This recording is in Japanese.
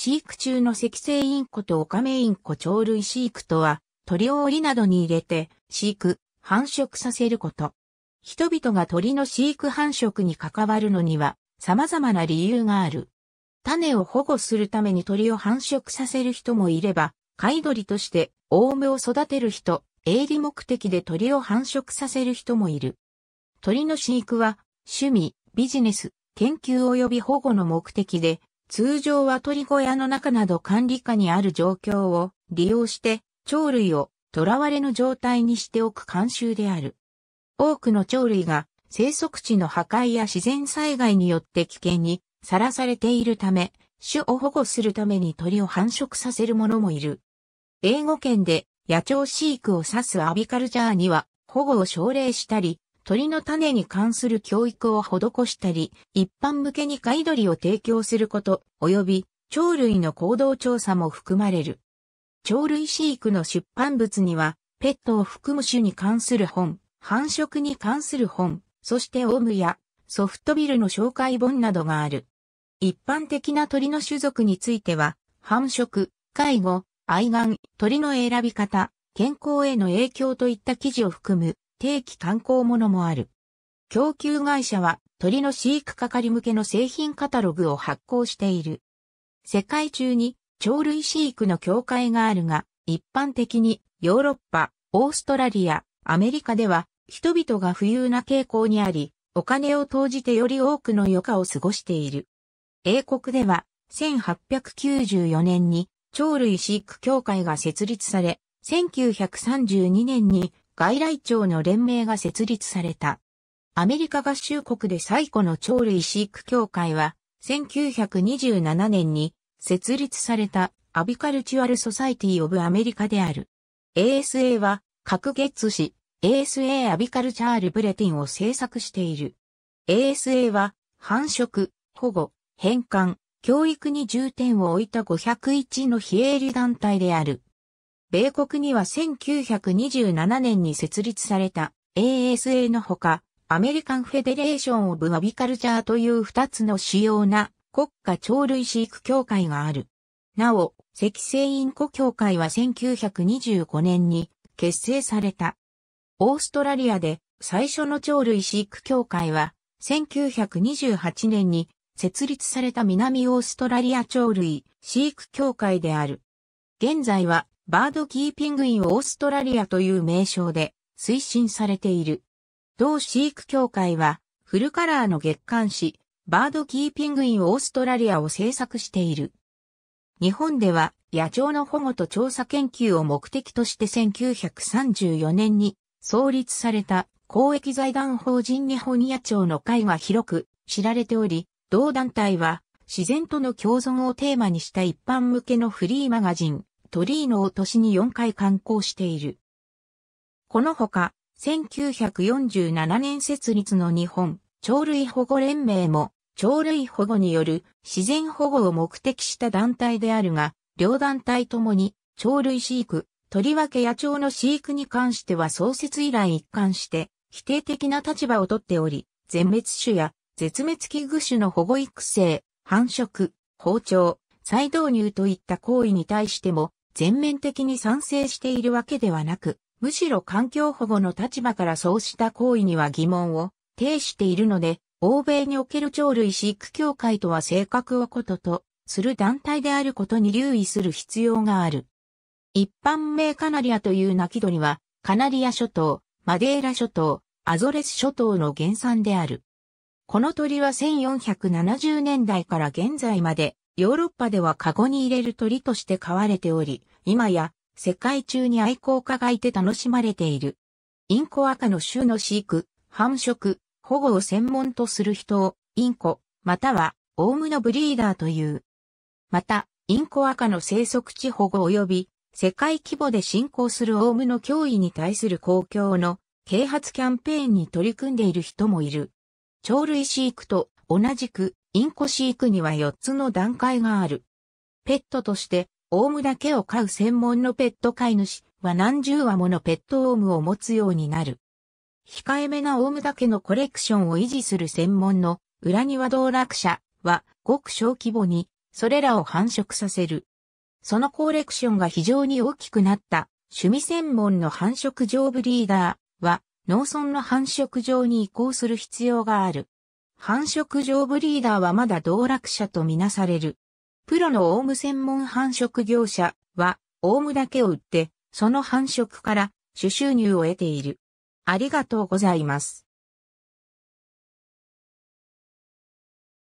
飼育中の石生インコとオカメインコ鳥類飼育とは、鳥を檻などに入れて、飼育、繁殖させること。人々が鳥の飼育繁殖に関わるのには、様々な理由がある。種を保護するために鳥を繁殖させる人もいれば、飼い鳥として、オウムを育てる人、営利目的で鳥を繁殖させる人もいる。鳥の飼育は、趣味、ビジネス、研究及び保護の目的で、通常は鳥小屋の中など管理下にある状況を利用して鳥類を囚われの状態にしておく慣習である。多くの鳥類が生息地の破壊や自然災害によって危険にさらされているため、種を保護するために鳥を繁殖させる者もいる。英語圏で野鳥飼育を指すアビカルジャーには保護を奨励したり、鳥の種に関する教育を施したり、一般向けに飼い鳥を提供すること、及び、鳥類の行動調査も含まれる。鳥類飼育の出版物には、ペットを含む種に関する本、繁殖に関する本、そしてオウムやソフトビルの紹介本などがある。一般的な鳥の種族については、繁殖、介護、愛玩、鳥の選び方、健康への影響といった記事を含む定期観光ものもある。供給会社は鳥の飼育係向けの製品カタログを発行している。世界中に鳥類飼育の協会があるが、一般的にヨーロッパ、オーストラリア、アメリカでは人々が富裕な傾向にあり、お金を投じてより多くの余暇を過ごしている。英国では1894年に鳥類飼育協会が設立され、1932年に外来鳥の連盟が設立された。アメリカ合衆国で最古の鳥類飼育協会は、1927年に設立されたアビカルチュアルソサイティオブアメリカである。ASA は、各月誌、ASA アビカルチャールブレティンを制作している。ASA は、繁殖、保護、返還、教育に重点を置いた501の非営利団体である。米国には1927年に設立された ASA のほか、アメリカンフェデレーションオブアビカルチャーという2つの主要な国家鳥類飼育協会がある。なお、赤星インコ協会は1925年に結成された。オーストラリアで最初の鳥類飼育協会は1928年に設立された南オーストラリア鳥類飼育協会である。現在はバードキーピングインオーストラリアという名称で推進されている。同飼育協会はフルカラーの月刊誌、バードキーピングインオーストラリアを制作している。日本では野鳥の保護と調査研究を目的として1934年に創立された公益財団法人日本野鳥の会が広く知られており、同団体は自然との共存をテーマにした一般向けのフリーマガジン、鳥居の落としに4回観光している。このほか、1947年設立の日本、鳥類保護連盟も、鳥類保護による自然保護を目的した団体であるが、両団体ともに、鳥類飼育、とりわけ野鳥の飼育に関しては創設以来一貫して、否定的な立場をとっており、全滅種や絶滅危惧種の保護育成、繁殖、包丁、再導入といった行為に対しても、全面的に賛成しているわけではなく、むしろ環境保護の立場からそうした行為には疑問を呈しているので、欧米における鳥類飼育協会とは性格をこととする団体であることに留意する必要がある。一般名カナリアという鳴き鳥は、カナリア諸島、マデーラ諸島、アゾレス諸島の原産である。この鳥は1470年代から現在までヨーロッパではカゴに入れる鳥として飼われており、今や世界中に愛好家がいて楽しまれている。インコ赤の種の飼育、繁殖、保護を専門とする人を、インコ、または、オウムのブリーダーという。また、インコ赤の生息地保護及び、世界規模で進行するオウムの脅威に対する公共の啓発キャンペーンに取り組んでいる人もいる。鳥類飼育と同じくインコ飼育には4つの段階がある。ペットとして、オウムだけを飼う専門のペット飼い主は何十羽ものペットオウムを持つようになる。控えめなオウムだけのコレクションを維持する専門の裏庭道楽者はごく小規模にそれらを繁殖させる。そのコレクションが非常に大きくなった趣味専門の繁殖場ブリーダーは農村の繁殖場に移行する必要がある。繁殖場ブリーダーはまだ道楽者とみなされる。プロのオウム専門繁殖業者は、オウムだけを売って、その繁殖から主収入を得ている。ありがとうございます。